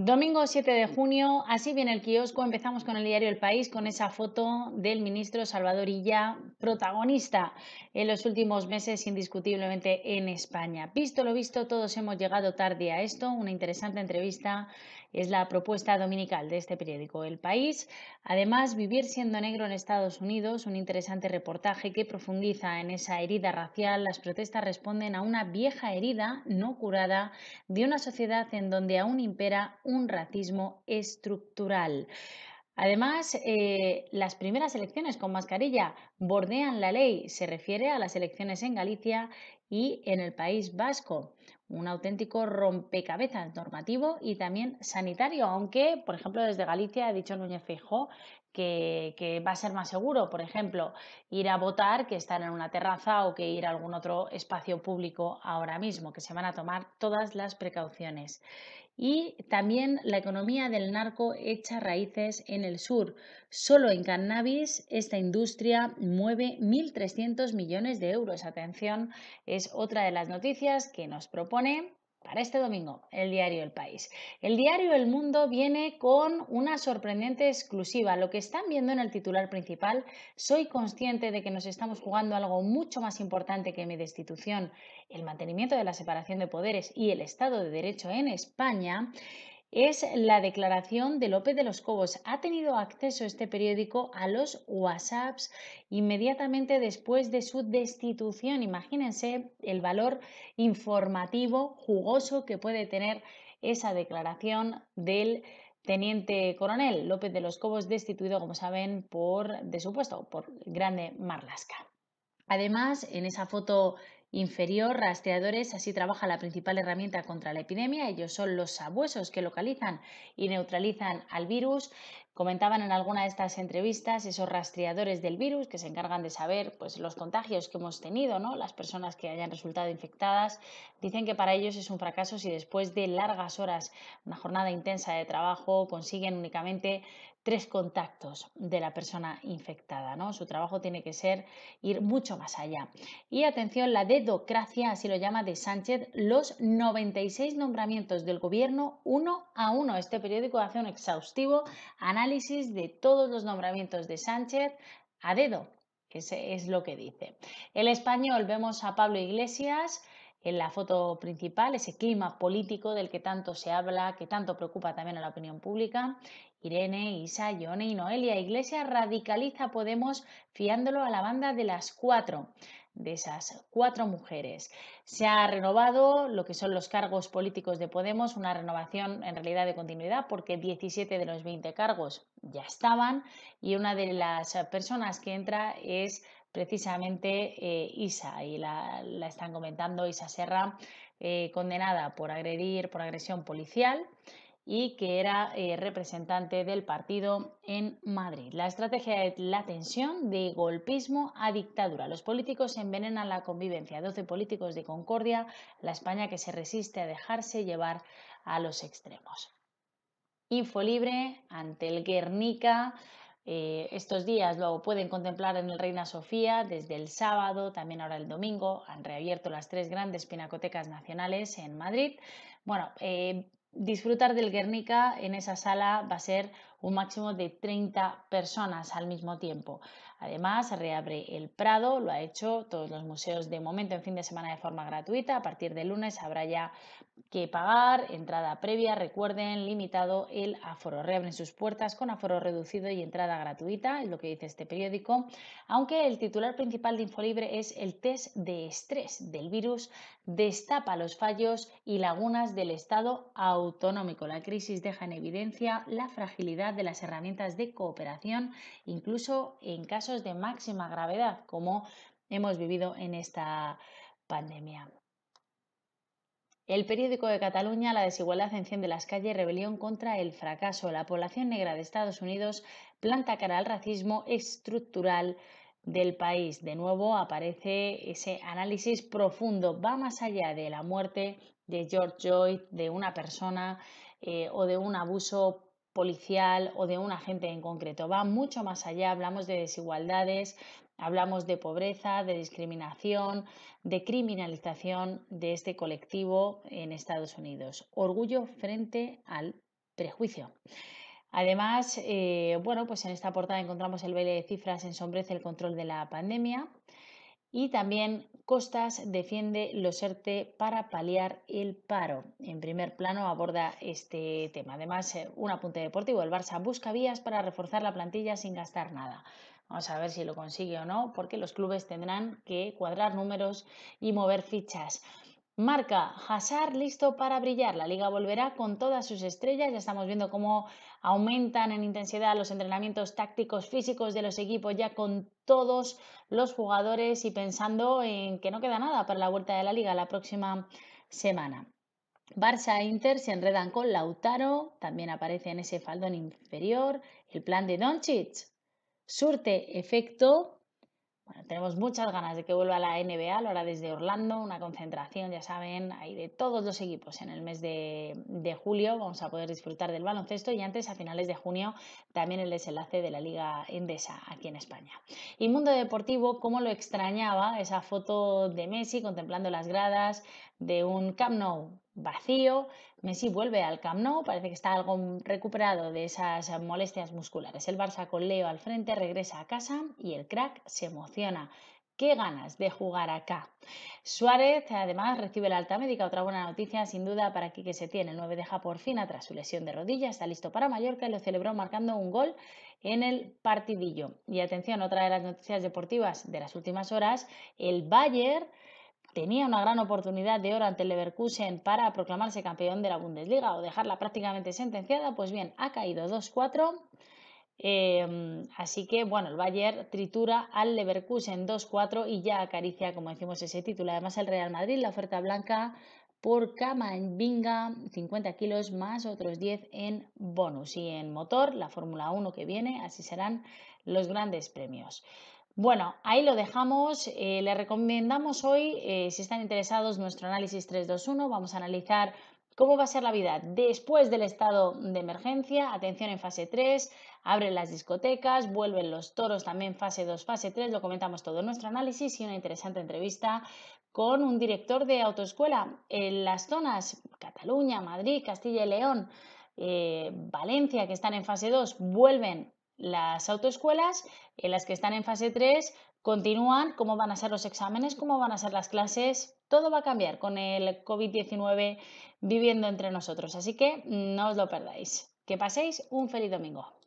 Domingo 7 de junio, así viene el kiosco. Empezamos con el diario El País, con esa foto del ministro Salvador Illa, protagonista en los últimos meses, indiscutiblemente en España. Visto lo visto, todos hemos llegado tarde a esto. Una interesante entrevista es la propuesta dominical de este periódico El País. Además, Vivir siendo negro en Estados Unidos, un interesante reportaje que profundiza en esa herida racial. Las protestas responden a una vieja herida no curada de una sociedad en donde aún impera un racismo estructural. Además, eh, las primeras elecciones con mascarilla bordean la ley. Se refiere a las elecciones en Galicia y en el País Vasco un auténtico rompecabezas normativo y también sanitario, aunque, por ejemplo, desde Galicia ha dicho Núñez Fijo que, va a ser más seguro, por ejemplo, ir a votar que estar en una terraza o que ir a algún otro espacio público ahora mismo, que se van a tomar todas las precauciones. Y también la economía del narco echa raíces en el sur. Solo en cannabis esta industria mueve 1.300 millones de euros. Atención, es otra de las noticias que nos propone para este domingo el diario El País. El diario El Mundo viene con una sorprendente exclusiva. Lo que están viendo en el titular principal, soy consciente de que nos estamos jugando algo mucho más importante que mi destitución, el mantenimiento de la separación de poderes y el Estado de Derecho en España es la declaración de López de los Cobos. Ha tenido acceso este periódico a los WhatsApps inmediatamente después de su destitución. Imagínense el valor informativo jugoso que puede tener esa declaración del teniente coronel López de los Cobos destituido, como saben, por de supuesto, por Grande Marlasca. Además, en esa foto inferior, rastreadores, así trabaja la principal herramienta contra la epidemia, ellos son los sabuesos que localizan y neutralizan al virus, Comentaban en alguna de estas entrevistas esos rastreadores del virus que se encargan de saber pues, los contagios que hemos tenido, ¿no? las personas que hayan resultado infectadas. Dicen que para ellos es un fracaso si después de largas horas, una jornada intensa de trabajo, consiguen únicamente tres contactos de la persona infectada. ¿no? Su trabajo tiene que ser ir mucho más allá. Y atención, la dedocracia, así lo llama de Sánchez, los 96 nombramientos del gobierno uno a uno. Este periódico hace un exhaustivo análisis de todos los nombramientos de Sánchez a dedo, que es lo que dice. El español vemos a Pablo Iglesias en la foto principal, ese clima político del que tanto se habla, que tanto preocupa también a la opinión pública. Irene, Isa, Yone y Noelia Iglesias radicaliza Podemos fiándolo a la banda de las cuatro de esas cuatro mujeres. Se ha renovado lo que son los cargos políticos de Podemos, una renovación en realidad de continuidad porque 17 de los 20 cargos ya estaban y una de las personas que entra es precisamente eh, Isa y la, están comentando Isa Serra, eh, condenada por agredir, por agresión policial y que era eh, representante del partido en Madrid. La estrategia es la tensión de golpismo a dictadura. Los políticos envenenan la convivencia. 12 políticos de Concordia, la España que se resiste a dejarse llevar a los extremos. Info libre ante el Guernica. Eh, estos días lo pueden contemplar en el Reina Sofía desde el sábado, también ahora el domingo. Han reabierto las tres grandes pinacotecas nacionales en Madrid. Bueno, eh, disfrutar del Guernica en esa sala va a ser un máximo de 30 personas al mismo tiempo. Además, reabre el Prado, lo ha hecho todos los museos de momento en fin de semana de forma gratuita. A partir de lunes habrá ya que pagar, entrada previa, recuerden, limitado el aforo. Reabren sus puertas con aforo reducido y entrada gratuita, es lo que dice este periódico, aunque el titular principal de Infolibre es el test de estrés del virus destapa los fallos y lagunas del Estado autonómico. La crisis deja en evidencia la fragilidad de las herramientas de cooperación, incluso en casos de máxima gravedad, como hemos vivido en esta pandemia. El periódico de Cataluña, La desigualdad enciende las calles, rebelión contra el fracaso. La población negra de Estados Unidos planta cara al racismo estructural del país. De nuevo aparece ese análisis profundo, va más allá de la muerte de George Floyd, de una persona eh, o de un abuso policial o de un agente en concreto. Va mucho más allá, hablamos de desigualdades, hablamos de pobreza, de discriminación, de criminalización de este colectivo en Estados Unidos. Orgullo frente al prejuicio. Además, eh, bueno, pues en esta portada encontramos el baile de cifras en ensombrece el control de la pandemia, y también Costas defiende los ERTE para paliar el paro. En primer plano aborda este tema. Además, eh, un apunte deportivo. El Barça busca vías para reforzar la plantilla sin gastar nada. Vamos a ver si lo consigue o no, porque los clubes tendrán que cuadrar números y mover fichas. Marca, Hazard listo para brillar. La liga volverá con todas sus estrellas. Ya estamos viendo cómo aumentan en intensidad los entrenamientos tácticos físicos de los equipos ya con todos los jugadores y pensando en que no queda nada para la vuelta de la liga la próxima semana. Barça e Inter se enredan con Lautaro, también aparece en ese faldón inferior el plan de Doncic. Surte efecto tenemos muchas ganas de que vuelva la NBA, lo hará desde Orlando, una concentración, ya saben, hay de todos los equipos en el mes de, julio, vamos a poder disfrutar del baloncesto y antes, a finales de junio, también el desenlace de la Liga Endesa aquí en España. Y Mundo Deportivo, cómo lo extrañaba esa foto de Messi contemplando las gradas de un Camp Nou vacío. Messi vuelve al Camp Nou, parece que está algo recuperado de esas molestias musculares. El Barça con Leo al frente regresa a casa y el crack se emociona. Qué ganas de jugar acá. Suárez además recibe la alta médica, otra buena noticia sin duda para Quique Setién. El 9 deja por fin tras su lesión de rodilla, está listo para Mallorca y lo celebró marcando un gol en el partidillo. Y atención, otra de las noticias deportivas de las últimas horas, el Bayern tenía una gran oportunidad de oro ante el Leverkusen para proclamarse campeón de la Bundesliga o dejarla prácticamente sentenciada, pues bien, ha caído 2-4. Em, así que, bueno, el Bayern tritura al Leverkusen 2-4 y ya acaricia, como decimos, ese título. Además, el Real Madrid, la oferta blanca por Camavinga, 50 kilos más otros 10 en bonus. Y en motor, la Fórmula 1 que viene, así serán los grandes premios. Bueno, ahí lo dejamos. Eh, le recomendamos hoy, eh, si están interesados, nuestro análisis 321. Vamos a analizar cómo va a ser la vida después del estado de emergencia, atención en fase 3, abren las discotecas, vuelven los toros también fase 2, fase 3, lo comentamos todo en nuestro análisis y una interesante entrevista con un director de autoescuela en las zonas Cataluña, Madrid, Castilla y León. Eh, Valencia, que están en fase 2, vuelven las autoescuelas, en las que están en fase 3, continúan cómo van a ser los exámenes, cómo van a ser las clases, todo va a cambiar con el COVID-19 viviendo entre nosotros, así que no os lo perdáis. Que paséis un feliz domingo.